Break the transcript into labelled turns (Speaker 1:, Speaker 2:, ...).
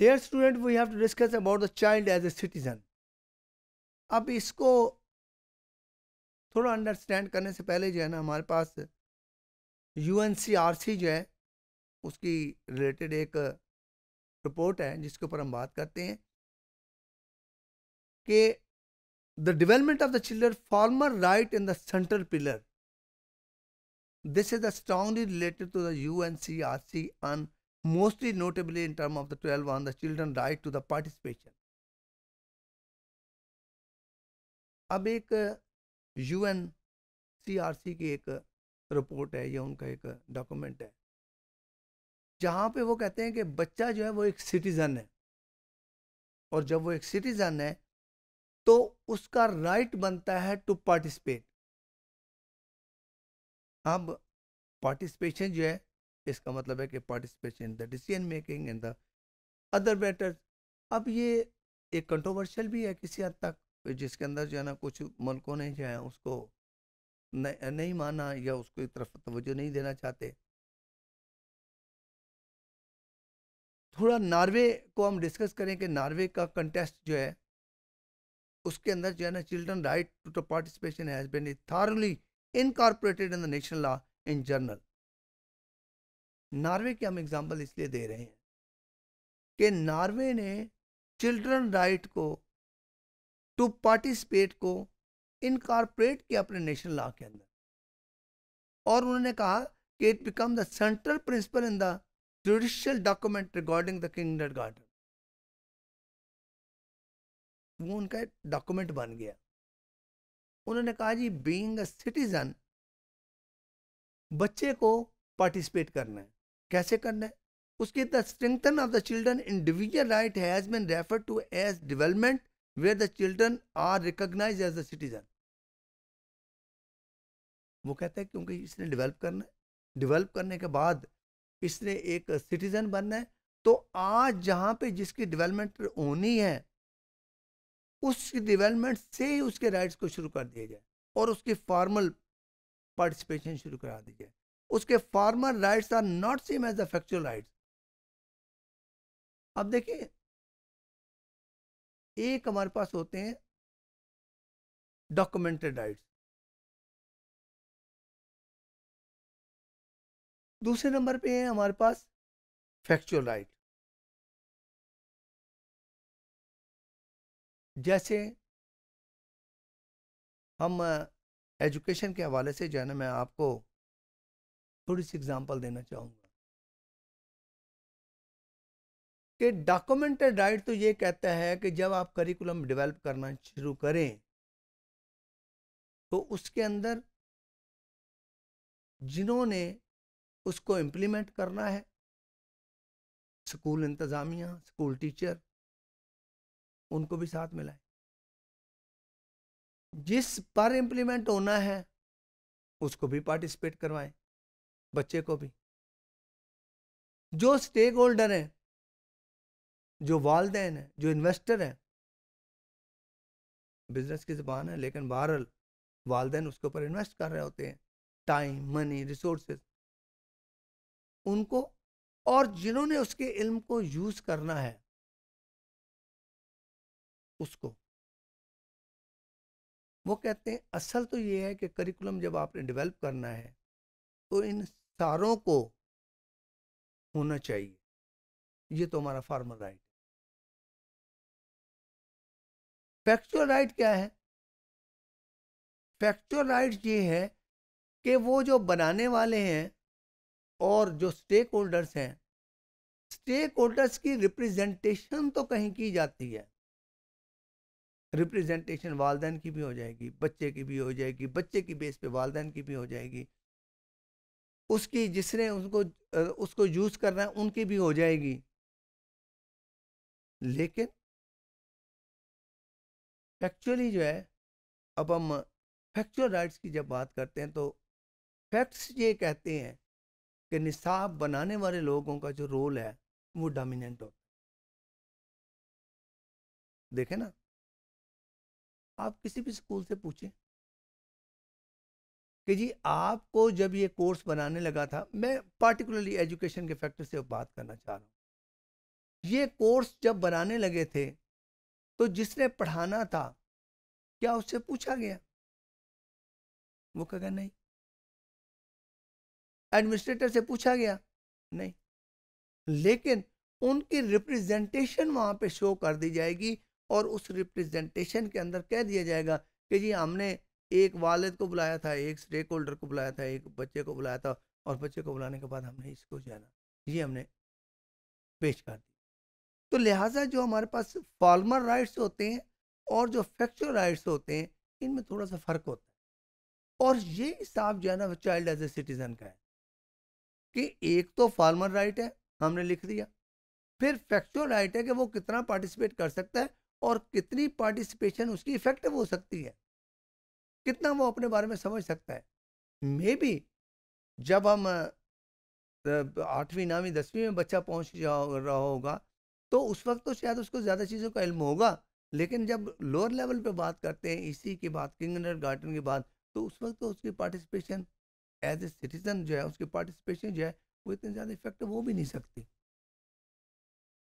Speaker 1: There student we have to discuss about the child as a citizen अब इसको थोड़ा understand करने से पहले जो है ना हमारे पास यू जो है उसकी रिलेटेड एक रिपोर्ट है जिसके ऊपर हम बात करते हैं कि the development of the children former right in the central pillar this is the strongly related to the U N C R C on mostly notably in terms of the 12 on the children right to the participation. अब एक U N C R C की एक report है या उनका एक document है जहाँ पे वो कहते हैं कि बच्चा जो है वो एक सिटीज़न है और जब वो एक सिटीज़न है तो उसका राइट बनता है टू पार्टिसिपेट अब पार्टिसिपेशन जो है इसका मतलब है कि participation the decision making in the other matters अब ये एक कंट्रोवर्शियल भी है किसी हद तक जिसके अंदर जो है ना कुछ मुल्कों ने जो है उसको नहीं माना या उसको तरफ तवज्जो नहीं देना चाहते थोड़ा नार्वे को हम डिस्कस करें कि नार्वे का कंटेस्ट जो है उसके अंदर जो है ना children right to participation has been thoroughly incorporated in the national law in general Norway के हम एग्जाम्पल इसलिए दे रहे हैं कि नॉर्वे ने चिल्ड्रन राइट को टू पार्टिसिपेट को इनकारपोरेट किया अपने नेशनल लॉ के अंदर और उन्होंने कहा कि it become the central principle in the judicial document regarding the kingdom garden वो उनका डॉक्यूमेंट बन गया उन्होंने कहा जी बीइंग अ सिटीजन बच्चे को पार्टिसिपेट करना है कैसे करना है उसके the strengthen of the children individual right has been refer to as development where the children are recognise as the citizen वो कहता है क्योंकि इसने डेवलप करना है डेवलप करने के बाद इसने एक सिटीजन बनना है तो आज जहाँ पे जिसकी डेवलपमेंट होनी है उसकी डेवलपमेंट से ही उसके राइट्स को शुरू कर दिया जाए और उसकी फॉर्मल पार्टिसिपेशन शुरू करा दी जाए उसके former rights are not same as the factual rights अब देखिए एक हमारे पास होते हैं
Speaker 2: डॉक्यूमेंटेड राइट्स दूसरे नंबर पे है हमारे पास फैक्चुअल राइट जैसे हम एजुकेशन के हवाले से जो है ना मैं आपको
Speaker 1: थोड़ी सी एग्जाम्पल देना चाहूँगा कि डॉक्यूमेंटेड राइट तो ये कहता है कि जब आप करिकुलम डेवलप करना शुरू करें तो उसके अंदर जिन्होंने उसको इम्प्लीमेंट करना है स्कूल इंतज़ामिया स्कूल टीचर उनको भी साथ मिलाए जिस पर इम्प्लीमेंट होना है उसको भी पार्टिसिपेट करवाएं बच्चे को भी जो स्टेक होल्डर हैं जो वालदेन हैं जो इन्वेस्टर हैं बिजनेस की ज़बान है लेकिन बहरल वालदेन उसके ऊपर इन्वेस्ट कर रहे होते हैं टाइम मनी रिसोर्स उनको और जिन्होंने उसके इल्म
Speaker 2: को यूज़ करना है उसको
Speaker 1: वो कहते हैं असल तो ये है कि करिकुलम जब आपने डेवलप करना है तो इन सारों को होना चाहिए
Speaker 2: ये तो हमारा फॉर्मल राइट फैक्चुअल
Speaker 1: राइट क्या है फैक्चुअल राइट ये है कि वो जो बनाने वाले हैं और जो स्टेक होल्डर्स हैं स्टेक होल्डर्स की रिप्रेजेंटेशन तो कहीं की जाती है रिप्रेजेंटेशन वालदेन की भी हो जाएगी बच्चे की भी हो जाएगी बच्चे की बेस पे वालदेन की भी हो जाएगी उसकी जिसने उनको उसको यूज़ करना है उनकी भी हो जाएगी लेकिन फैक्चुअली जो है अब हम फैक्चुअल राइट्स की जब बात करते हैं तो फैक्ट्स ये कहते हैं कि निसाब बनाने वाले लोगों का जो रोल है वो डोमिनेंट होता है देखें ना आप किसी भी स्कूल से पूछें कि जी आपको जब ये कोर्स बनाने लगा था मैं पार्टिकुलरली एजुकेशन के फैक्टर से बात करना चाह रहा हूँ ये कोर्स जब बनाने लगे थे तो जिसने पढ़ाना था क्या उससे पूछा गया वो कहेगा नहीं एडमिनिस्ट्रेटर से पूछा गया नहीं लेकिन उनकी रिप्रेजेंटेशन वहाँ पे शो कर दी जाएगी और उस रिप्रेजेंटेशन के अंदर कह दिया जाएगा कि जी हमने एक वालद को बुलाया था एक स्टेक होल्डर को बुलाया था एक बच्चे को बुलाया था और बच्चे को बुलाने के बाद हमने इसको जाना ये हमने पेश कर दी तो लिहाजा जो हमारे पास फार्मर राइट्स होते हैं और जो फैक्चुअल राइट्स होते हैं इनमें थोड़ा सा फ़र्क होता है और ये हिसाब जो है ना चाइल्ड एज ए सिटीज़न का है कि एक तो फार्मर राइट है हमने लिख दिया फिर फैक्चुअल राइट है कि वो कितना पार्टिसिपेट कर सकता है और कितनी पार्टिसिपेशन उसकी इफेक्टिव हो सकती है कितना वो अपने बारे में समझ सकता है मे बी जब हम आठवीं नौवीं दसवीं में बच्चा पहुंच रहा होगा तो उस वक्त तो शायद उसको ज़्यादा चीज़ों का इल्म होगा लेकिन जब लोअर लेवल पे बात करते हैं इसी e की बात किंगनर गार्डन की बात तो उस वक्त तो उसकी पार्टिसिपेशन एज ए सिटीजन जो है उसकी पार्टिसिपेशन जो है वो इतनी ज़्यादा इफेक्टिव हो भी नहीं सकती